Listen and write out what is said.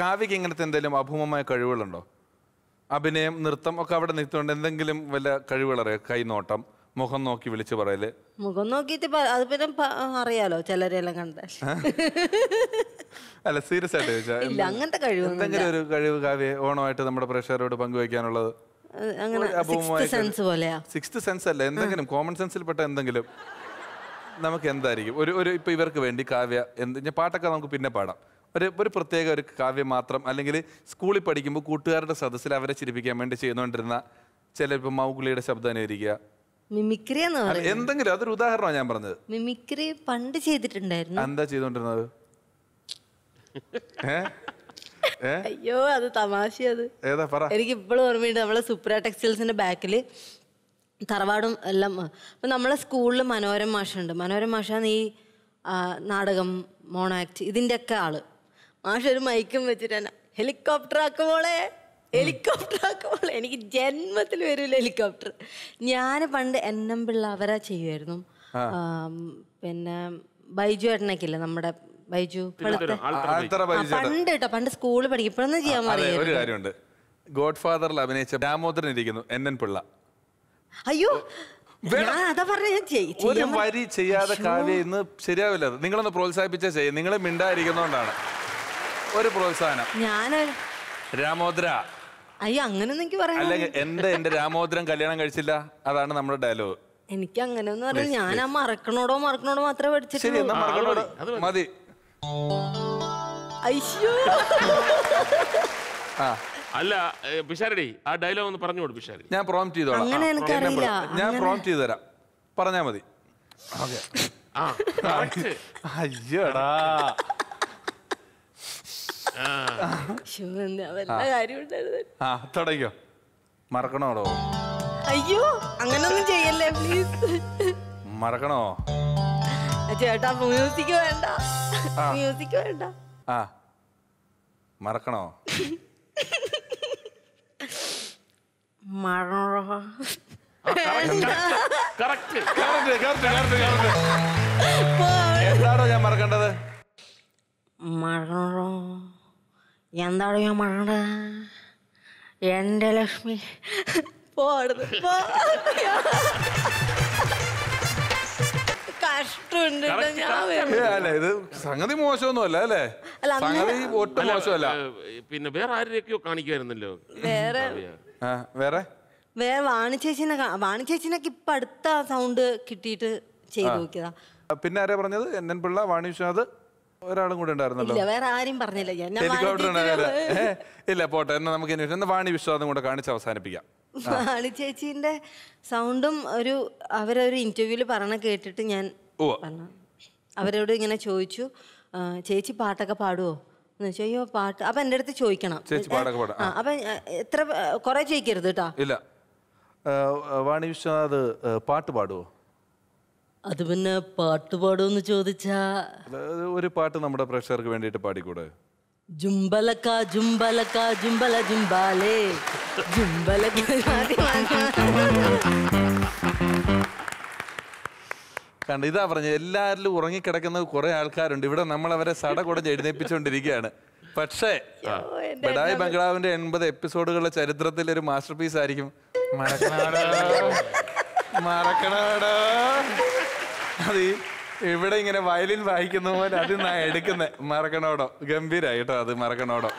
കാവ്യക്ക് ഇങ്ങനത്തെ എന്തെങ്കിലും അഭൂമമായ കഴിവുകളുണ്ടോ അഭിനയം നൃത്തം ഒക്കെ അവിടെ നിർത്തുകൊണ്ട് എന്തെങ്കിലും വല്ല കഴിവുകളറിയോ കൈനോട്ടം മുഖം നോക്കി വിളിച്ചു പറയല് മുഖം നോക്കിയിട്ട് അത് പിന്നെ അറിയാലോ ചിലരെല്ലാം കണ്ടാൽ അല്ല സീരിയസ് ആയിട്ട് ചോദിച്ചാൽ അങ്ങനത്തെ കഴിവ് എന്തെങ്കിലും ഒരു കഴിവ് കാവ്യ ഓണമായിട്ട് നമ്മുടെ പ്രേക്ഷകരോട് പങ്കുവയ്ക്കാനുള്ളത് സെൻസ് പോലെയാ സിക്സ്ത് സെൻസ് അല്ല എന്തെങ്കിലും കോമൺ സെൻസിൽ പെട്ട എന്തെങ്കിലും നമുക്ക് എന്തായിരിക്കും ഒരു ഒരു ഇപ്പൊ ഇവർക്ക് വേണ്ടി കാവ്യ എന്ത് പാട്ടൊക്കെ നമുക്ക് പിന്നെ പാടാം ഒരു ഒരു പ്രത്യേക ഒരു കാവ്യം മാത്രം അല്ലെങ്കിൽ സ്കൂളിൽ പഠിക്കുമ്പോൾ കൂട്ടുകാരുടെ സദസ്സിൽ അവരെ ചിരിപ്പിക്കാൻ വേണ്ടി ചെയ്തുകൊണ്ടിരുന്ന ചില ഇപ്പം മൗഗുളിയുടെ ശബ്ദം അനുകരിക്കുക എന്ന് അല്ല, എന്തെങ്കിലും അതൊരു ഉദാഹരണമാണ് ഞാൻ പറഞ്ഞത് മിമിക്രി പണ്ട് ചെയ്തിട്ടുണ്ടായിരുന്നു എന്താ ചെയ്തുകൊണ്ടിരുന്നത് ഏ ഏ അയ്യോ അത് തമാശ അത് ഏതാ പറ എനിക്ക് ഇപ്പോഴും ഓർമ്മയുണ്ട് നമ്മളെ സുപ്ര ടെക്സ്റ്റൈൽസിന്റെ ബാക്കില് തറവാടും എല്ലാം അപ്പം നമ്മളെ സ്കൂളിൽ മനോരമ മാഷുണ്ട് മനോരമ മാഷാണ് ഈ ആ, നാടകം മോണോ ഇതിന്റെ ഒക്കെ ആള് മാഷൊരു മൈക്കും വെച്ചിട്ടാണ് ഹെലികോപ്റ്റർ ആക്കുമോളെ ഹെലികോപ്റ്റർ ആക്കുമോളെ എനിക്ക് ജന്മത്തിൽ വരില്ല ഹെലികോപ്റ്റർ ഞാൻ പണ്ട് എൻ എം പിള്ള അവരാ ചെയ്യുമായിരുന്നു പിന്നെ ബൈജു ഏട്ടനൊക്കെ നമ്മുടെ ബൈജു പണ്ട് കേട്ടോ പണ്ട് സ്കൂളിൽ പഠിക്കും ഇപ്പോഴൊന്നും ചെയ്യാൻ ഒരു കാര്യമുണ്ട് ഗോഡ് ഫാദറിൽ അഭിനയിച്ച രാമോദരൻ ഇരിക്കുന്നു എൻ എൻ പിള്ള അയ്യോ ഒരു വരി ചെയ്യാതെ കാവ്യ ഇന്ന് ശരിയാവില്ല നിങ്ങളൊന്ന് പ്രോത്സാഹിപ്പിച്ചാൽ ചെയ്യും നിങ്ങളെ മിണ്ടായിരിക്കുന്നോണ്ടാണ് ഒരു പ്രോത്സാഹനം രാമോദ്ര അയ്യോ അങ്ങനെ എനിക്ക് പറയാൻ അല്ലെങ്കിൽ എന്റെ എന്റെ രാമോദ്രം കല്യാണം കഴിച്ചില്ല അതാണ് നമ്മുടെ ഡയലോഗ് എനിക്ക് അങ്ങനെ ഞാൻ ആ മറക്കണോടോ മറക്കണോടോ മാത്രമേ ശരി പഠിച്ചിട്ടുള്ളൂ മതി അല്ല പിഷാരടി ആ ഡയലോഗ് ഒന്ന് പറഞ്ഞു കൊടു ഞാൻ പ്രോംപ്റ്റ് ചെയ്തോളാം അങ്ങനെ ഞാൻ അങ്ങനെ- പ്രോംപ്റ്റ് ചെയ്തു തരാം പറഞ്ഞാ മതി ആ അയ്യോടാ തുടങ്ങിയോ മറക്കണോടോ അയ്യോ അങ്ങനൊന്നും ചെയ്യല്ലേ പ്ലീസ് മറക്കണോ ചേട്ടാ മ്യൂസിക് വേണ്ട മ്യൂസിക് വേണ്ട ആ മറക്കണോ മറണോ എന്താണോ ഞാൻ മറക്കേണ്ടത് മറണോ എന്താണോ ഞാൻ മണ എൻ്റെ ലക്ഷ്മി അല്ല ഇത് സംഗതി മോശമൊന്നുമല്ല അല്ലേ സംഗതി ഒട്ടും മോശമല്ല പിന്നെ വേറെ ആരെയൊക്കെയോ കാണിക്കുമായിരുന്നല്ലോ വേറെ വേറെ വേറെ വാണിച്ചേച്ചിനെ വാണിച്ചേച്ചിനൊക്കെ ഇപ്പൊ അടുത്ത സൗണ്ട് കിട്ടിയിട്ട് ചെയ്തു നോക്കിയതാ പിന്നെ ആരാ പറഞ്ഞത് എൻ എൻ പിള്ള വിശ്വനാഥ് ഒരാളും കൂടെ ഉണ്ടായിരുന്നല്ലോ ഇല്ല വേറെ ആരും പറഞ്ഞില്ല ഹെലികോപ്റ്റർ ഇല്ല പോട്ടെ എന്നാ നമുക്ക് വാണി വിശ്വാസം കൂടെ കാണിച്ച് അവസാനിപ്പിക്കാം ആളി ചേച്ചിന്റെ സൗണ്ടും ഒരു അവരൊരു ഇന്റർവ്യൂല് പറഞ്ഞ കേട്ടിട്ട് ഞാൻ അവരോട് ഇങ്ങനെ ചോദിച്ചു ചേച്ചി പാട്ടൊക്കെ പാടുവോ എന്ന് അയ്യോ പാട്ട് അപ്പൊ എൻ്റെ അടുത്ത് ചോദിക്കണം അപ്പൊ എത്ര കൊറേ ചോദിക്കരുത് കേട്ടാ ഇല്ല വാണി വിശ്വനാഥ് പാട്ട് പാടുവോ അത് പിന്നെ പാട്ട് പാടുമെന്ന് ചോദിച്ചാ ഒരു പാട്ട് നമ്മുടെ പ്രേക്ഷകർക്ക് വേണ്ടിയിട്ട് പാടിക്കൂടെ ജുംബലക്ക ജുംബല കണ്ട ഇതാ പറഞ്ഞത് എല്ലാരിലും ഉറങ്ങിക്കിടക്കുന്ന കുറെ ആൾക്കാരുണ്ട് ഇവിടെ നമ്മൾ അവരെ സട കൂടെ എഴുന്നേപ്പിച്ചുകൊണ്ടിരിക്കുകയാണ് പക്ഷേ ബഡായി ബംഗ്ലാവിന്റെ എൺപത് എപ്പിസോഡുകളുടെ ചരിത്രത്തിൽ ഒരു മാസ്റ്റർ പീസ് ആയിരിക്കും മറക്കണാടോ മറക്കണാടോ അത് ഇവിടെ ഇങ്ങനെ വയലിൻ വായിക്കുന്ന പോലെ അത് ഞാൻ എടുക്കുന്നത് മറക്കണോടോ ഗംഭീരായിട്ടോ അത് മറക്കണോടോ